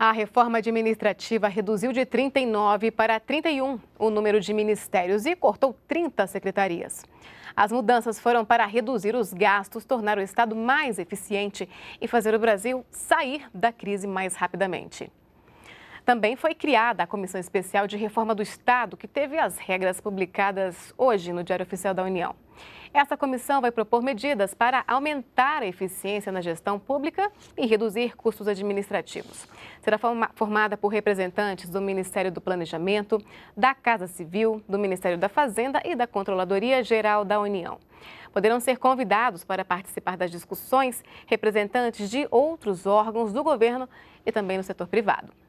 A reforma administrativa reduziu de 39 para 31 o número de ministérios e cortou 30 secretarias. As mudanças foram para reduzir os gastos, tornar o Estado mais eficiente e fazer o Brasil sair da crise mais rapidamente. Também foi criada a Comissão Especial de Reforma do Estado, que teve as regras publicadas hoje no Diário Oficial da União. Essa comissão vai propor medidas para aumentar a eficiência na gestão pública e reduzir custos administrativos. Será formada por representantes do Ministério do Planejamento, da Casa Civil, do Ministério da Fazenda e da Controladoria Geral da União. Poderão ser convidados para participar das discussões representantes de outros órgãos do governo e também do setor privado.